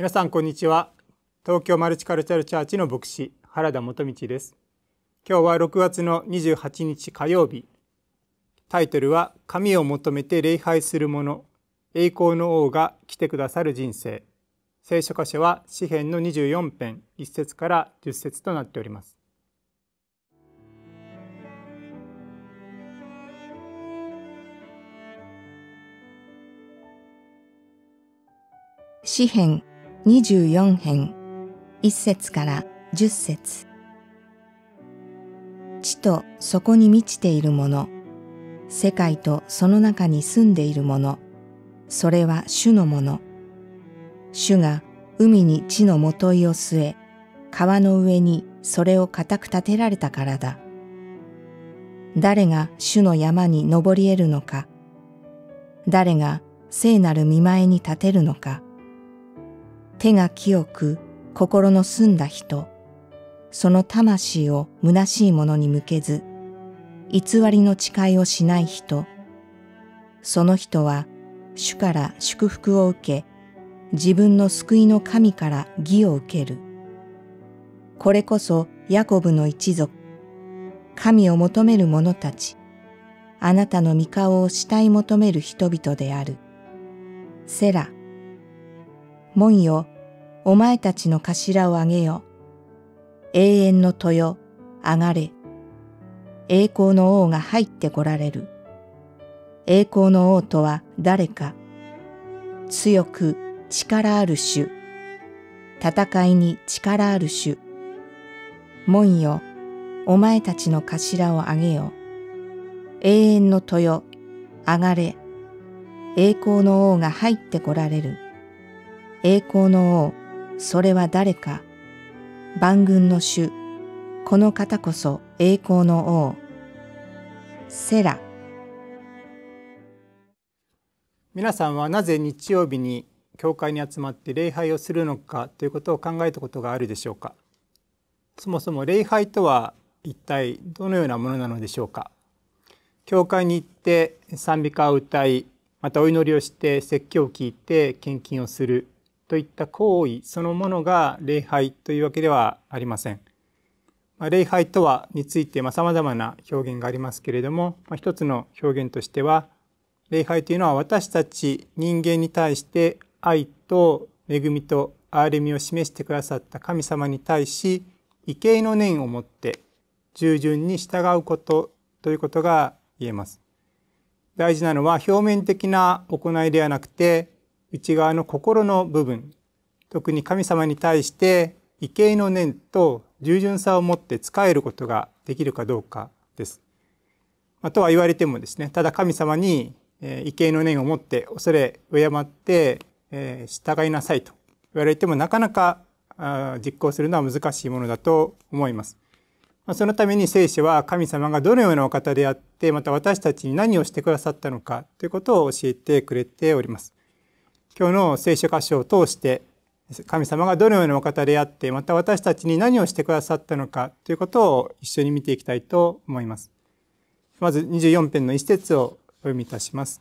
皆さんこんにちは東京マルチカルチャルチャーチの牧師原田元道です今日は6月の28日火曜日タイトルは神を求めて礼拝する者栄光の王が来てくださる人生聖書箇所は詩編の24編1節から10節となっております詩編24編1節から10節地とそこに満ちているもの世界とその中に住んでいるものそれは主のもの主が海に地のもといを据え川の上にそれを固く立てられたからだ誰が主の山に登り得るのか誰が聖なる見前に立てるのか手が清く心の澄んだ人、その魂を虚しいものに向けず、偽りの誓いをしない人、その人は主から祝福を受け、自分の救いの神から義を受ける。これこそヤコブの一族、神を求める者たち、あなたの御顔を慕い求める人々である。セラ。門よ、お前たちの頭をあげよ。永遠の豊、あがれ。栄光の王が入ってこられる。栄光の王とは誰か。強く力ある種。戦いに力ある種。門よ、お前たちの頭をあげよ。永遠の豊、あがれ。栄光の王が入ってこられる。栄光の王、それは誰か。万軍の主。この方こそ栄光の王。セラ。皆さんはなぜ日曜日に教会に集まって礼拝をするのかということを考えたことがあるでしょうかそもそも礼拝とは一体どのようなものなのでしょうか教会に行って賛美歌を歌いまたお祈りをして説教を聞いて献金をするといった行為そのものが礼拝というわけではありません。ま礼拝とはについてさまざまな表現がありますけれども、まあ、一つの表現としては礼拝というのは私たち人間に対して愛と恵みと憐れみを示してくださった神様に対し畏敬の念を持って従順に従うことということが言えます。大事なのは表面的な行いではなくて内側の心の部分特に神様に対して畏敬の念と従順さを持って仕えることができるかどうかです。まあ、とは言われてもですねただ神様に畏敬の念を持って恐れ敬って従いなさいと言われてもなかなか実行するのは難しいものだと思います。そのために聖書は神様がどのようなお方であってまた私たちに何をしてくださったのかということを教えてくれております。今日の聖書箇所を通して神様がどのようなお方であってまた私たちに何をしてくださったのかということを一緒に見ていきたいと思います。まず24編の一節をお読みいたします。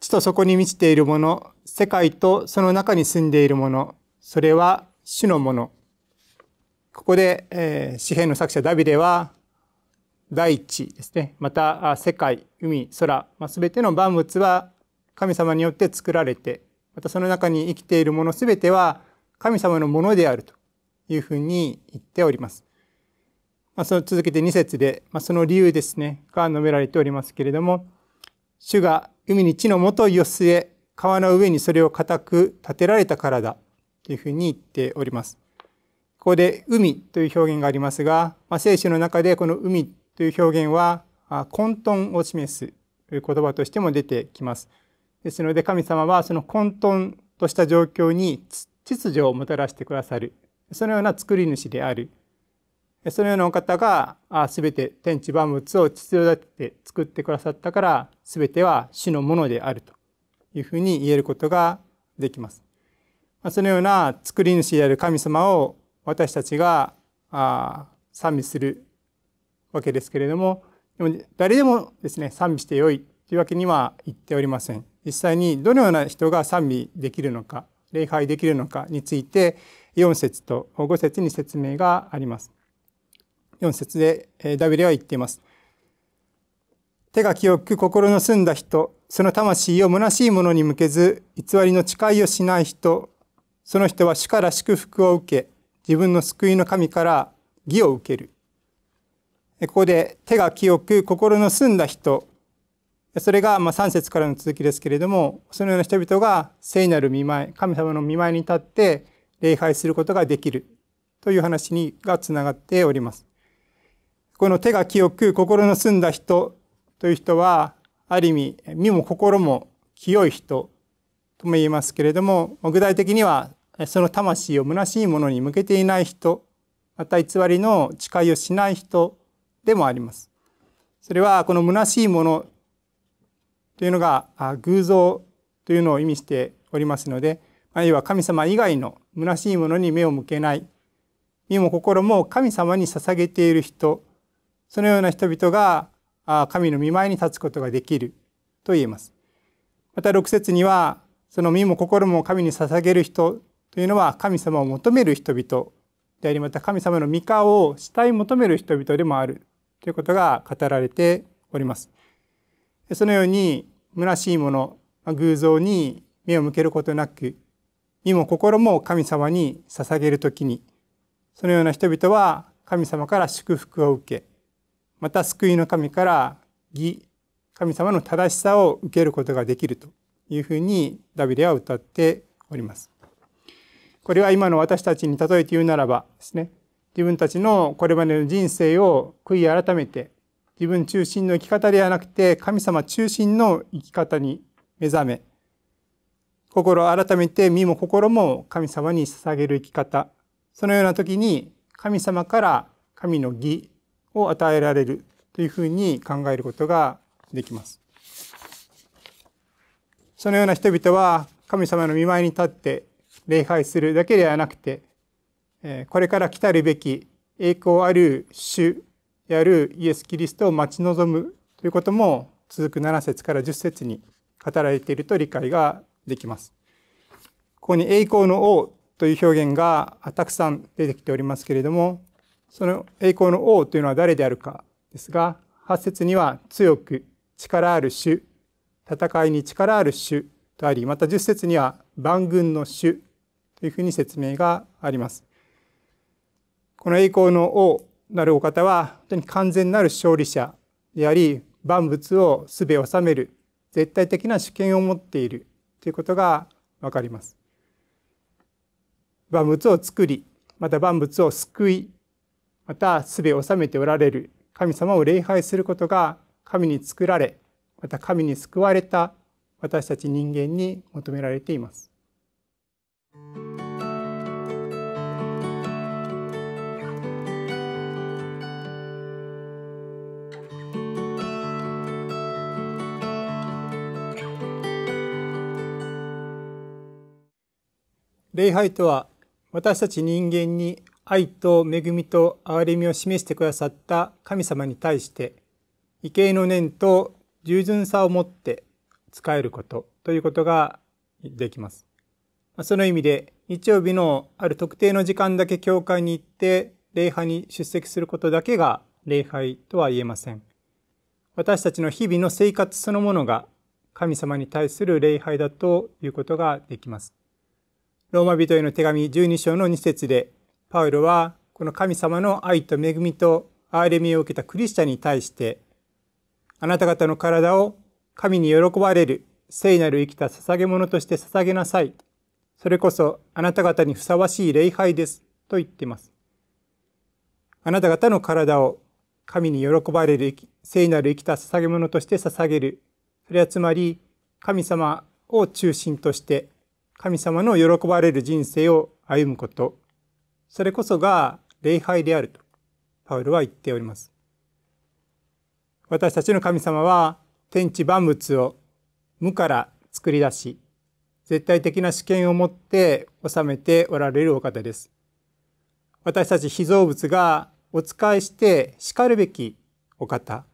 地とそこに満ちているもの、世界とその中に住んでいるもの、それは主のもの。ここで、えー、詩篇の作者ダビデは大地ですねまた世界海空、まあ、全ての万物は神様によって作られて、またその中に生きているものすべては神様のものであるというふうに言っております。まあ、その続けて2節で、まあ、その理由ですね、が述べられておりますけれども、主が海に地のもとよす川の上にそれを固く立てられたからだというふうに言っております。ここで海という表現がありますが、まあ、聖書の中でこの海という表現は混沌を示す言葉としても出てきます。ですので神様はその混沌とした状況に秩序をもたらしてくださるそのような作り主であるそのようなお方が全て天地万物を秩序立てて作ってくださったから全ては主のものであるというふうに言えることができます。そのような作り主である神様を私たちが賛美するわけですけれどもでも誰でもですね賛美してよいというわけには言っておりません。実際にどのような人が賛美できるのか礼拝できるのかについて4節と5節に説明があります。4節でダビデは言っています。手が清く心の澄んだ人、その魂を虚しいものに向けず、偽りの誓いをしない人、その人は主から祝福を受け、自分の救いの神から義を受ける。ここで手が清く心の澄んだ人それがまあ3節からの続きですけれどもそのような人々が聖なる見舞い神様の見舞いに立って礼拝することができるという話にがつながっております。この手が清く心の澄んだ人という人はある意味身も心も清い人とも言えますけれども具体的にはその魂を虚しいものに向けていない人また偽りの誓いをしない人でもあります。それはこの虚しいものというのが偶像というのを意味しておりますので、あるいは神様以外の虚しいものに目を向けない、身も心も神様に捧げている人、そのような人々が神の御前に立つことができると言えます。また6節には、その身も心も神に捧げる人というのは神様を求める人々であり、また神様の御顔を死体求める人々でもあるということが語られております。そのように虚しいもの偶像に目を向けることなく身も心も神様に捧げるときにそのような人々は神様から祝福を受けまた救いの神から義神様の正しさを受けることができるというふうにダビデは歌っております。これは今の私たちに例えて言うならばですね自分たちのこれまでの人生を悔い改めて自分中心の生き方ではなくて神様中心の生き方に目覚め心を改めて身も心も神様に捧げる生き方そのような時に神様から神の義を与えられるというふうに考えることができます。そのような人々は神様の見舞いに立って礼拝するだけではなくてこれから来たるべき栄光ある主やるイエス・キリストを待ち望むということも続く7節から10節に語られていると理解ができます。ここに栄光の王という表現がたくさん出てきておりますけれども、その栄光の王というのは誰であるかですが、8節には強く力ある主、戦いに力ある主とあり、また10節には万軍の主というふうに説明があります。この栄光の王なるお方は本当に完全なる勝利者であり万物をすべ治める絶対的な主権を持っているということがわかります。万物を作りまた万物を救いまたすべ治めておられる神様を礼拝することが神に作られまた神に救われた私たち人間に求められています。礼拝とは私たち人間に愛と恵みと憐れみを示してくださった神様に対して畏敬の念と従順さを持って仕えることということができます。その意味で日曜日のある特定の時間だけ教会に行って礼拝に出席することだけが礼拝とは言えません。私たちの日々の生活そのものが神様に対する礼拝だということができます。ローマ人への手紙12章の2節で、パウロはこの神様の愛と恵みと憐れみを受けたクリスチャンに対して、あなた方の体を神に喜ばれる聖なる生きた捧げ物として捧げなさい。それこそあなた方にふさわしい礼拝です。と言っています。あなた方の体を神に喜ばれる聖なる生きた捧げ物として捧げる。それはつまり神様を中心として神様の喜ばれる人生を歩むこと、それこそが礼拝であると、パウロは言っております。私たちの神様は、天地万物を無から作り出し、絶対的な主権を持って治めておられるお方です。私たち被造物がお仕えして叱るべきお方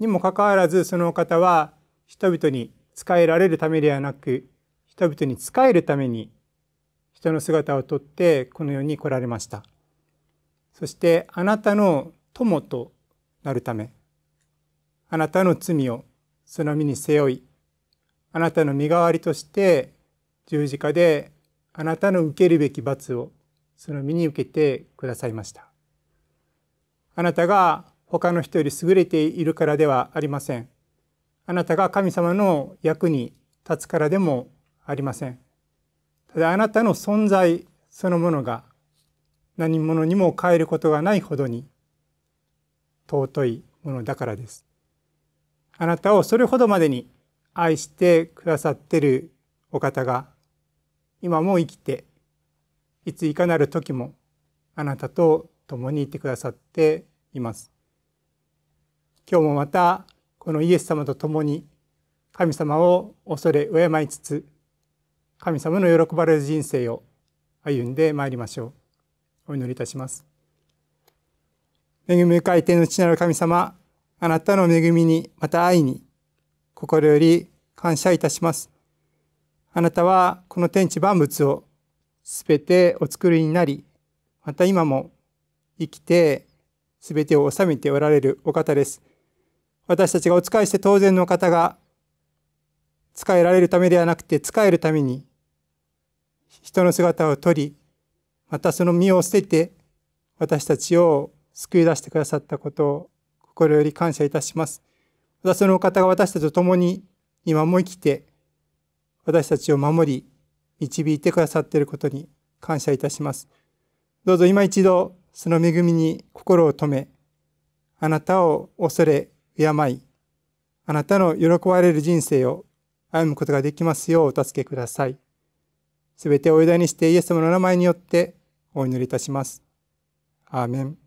にもかかわらずそのお方は人々に仕えられるためではなく人々に仕えるために人の姿をとってこの世に来られましたそしてあなたの友となるためあなたの罪をその身に背負いあなたの身代わりとして十字架であなたの受けるべき罰をその身に受けてくださいましたあなたが他の人より優れているからではありませんあなたが神様の役に立つからでもありませんただあなたの存在そのものが何者にも変えることがないほどに尊いものだからですあなたをそれほどまでに愛してくださってるお方が今も生きていついかなる時もあなたと共にいてくださっています今日もまたこのイエス様と共に神様を恐れ敬いつつ神様の喜ばれる人生を歩んでまいりましょうお祈りいたします恵み深い天の父なる神様あなたの恵みにまた愛に心より感謝いたしますあなたはこの天地万物をすべてお作りになりまた今も生きてすべてを治めておられるお方です私たちがお仕えして当然の方が仕えられるためではなくて仕えるために人の姿をとり、またその身を捨てて、私たちを救い出してくださったことを心より感謝いたします。またその方が私たちと共に今も生きて、私たちを守り、導いてくださっていることに感謝いたします。どうぞ今一度、その恵みに心を留め、あなたを恐れ、敬い、あなたの喜ばれる人生を歩むことができますようお助けください。すべてお委ねにしてイエス様の名前によってお祈りいたします。アーメン。